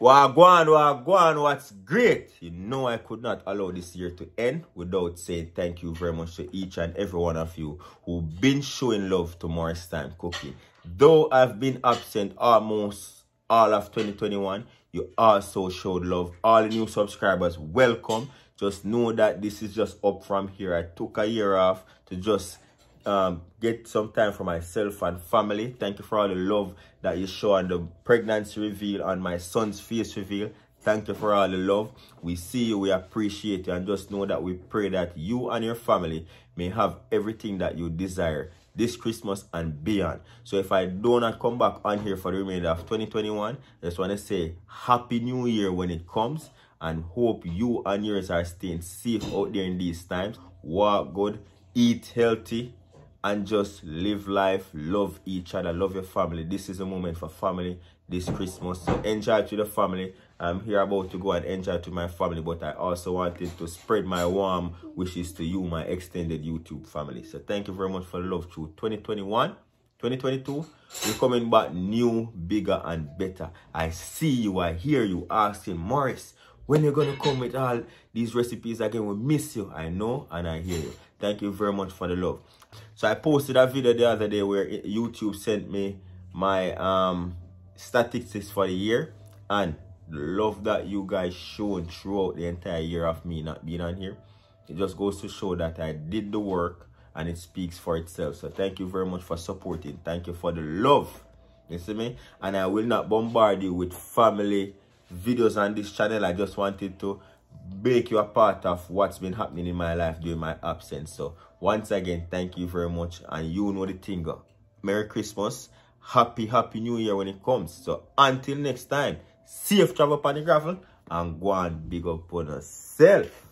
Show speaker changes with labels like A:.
A: Wagwan, Wagwan, what's great? You know I could not allow this year to end without saying thank you very much to each and every one of you who've been showing love to Morris Time Cooking. Though I've been absent almost all of 2021, you also showed love. All new subscribers, welcome. Just know that this is just up from here. I took a year off to just um, get some time for myself and family. Thank you for all the love that you show on the pregnancy reveal and my son's face reveal. Thank you for all the love. We see you, we appreciate you, and just know that we pray that you and your family may have everything that you desire this Christmas and beyond. So if I do not come back on here for the remainder of 2021, I just want to say Happy New Year when it comes and hope you and yours are staying safe out there in these times. Walk good, eat healthy, and just live life, love each other, love your family. This is a moment for family this Christmas. So enjoy to the family. I'm here about to go and enjoy to my family, but I also wanted to spread my warm wishes to you, my extended YouTube family. So thank you very much for love through 2021. 2022, we're coming back new, bigger, and better. I see you, I hear you asking, Morris, when you're gonna come with all these recipes again we miss you i know and i hear you thank you very much for the love so i posted a video the other day where youtube sent me my um statistics for the year and the love that you guys shown throughout the entire year of me not being on here it just goes to show that i did the work and it speaks for itself so thank you very much for supporting thank you for the love you see me and i will not bombard you with family videos on this channel. I just wanted to make you a part of what's been happening in my life during my absence. So once again, thank you very much. And you know the thing. Uh, Merry Christmas. Happy, happy new year when it comes. So until next time, safe travel on gravel and go and big up on yourself.